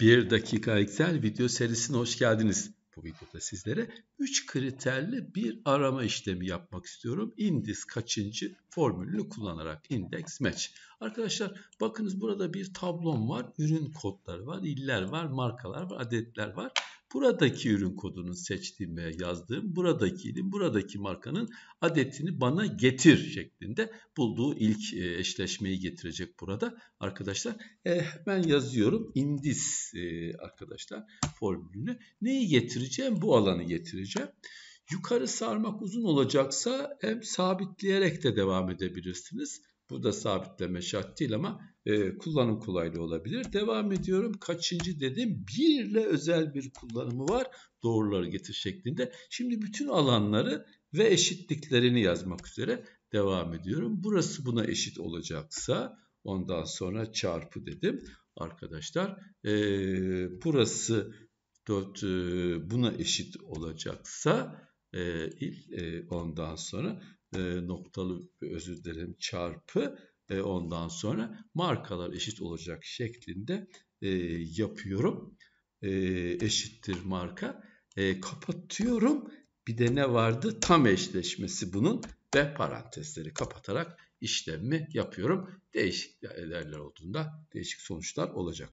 1 dakika Excel video serisine hoş geldiniz. Bu videoda sizlere 3 kriterli bir arama işlemi yapmak istiyorum. Indis kaçıncı formülünü kullanarak index match. Arkadaşlar bakınız burada bir tablom var. Ürün kodları var, iller var, markalar var, adetler var buradaki ürün kodunu seçtiğim ve yazdığım buradaki ilin buradaki markanın adetini bana getir şeklinde bulduğu ilk e, eşleşmeyi getirecek burada arkadaşlar. E, hemen yazıyorum indis e, arkadaşlar formülünü. Neyi getireceğim? Bu alanı getireceğim. Yukarı sarmak uzun olacaksa hem sabitleyerek de devam edebilirsiniz. Bu da sabitleme şart değil ama e, kullanım kolaylığı olabilir. Devam ediyorum. Kaçıncı dedim? Birle özel bir kullanımı var. Doğruları getir şeklinde. Şimdi bütün alanları ve eşitliklerini yazmak üzere devam ediyorum. Burası buna eşit olacaksa ondan sonra çarpı dedim. Arkadaşlar e, burası 4 e, buna eşit olacaksa e, il e, ondan sonra e, noktalı özür dilerim çarpı e, ondan sonra markalar eşit olacak şeklinde e, yapıyorum. E, eşittir marka. E, kapatıyorum. Bir de ne vardı? Tam eşleşmesi bunun ve parantezleri kapatarak işlemi yapıyorum. Değişik değerler olduğunda değişik sonuçlar olacak.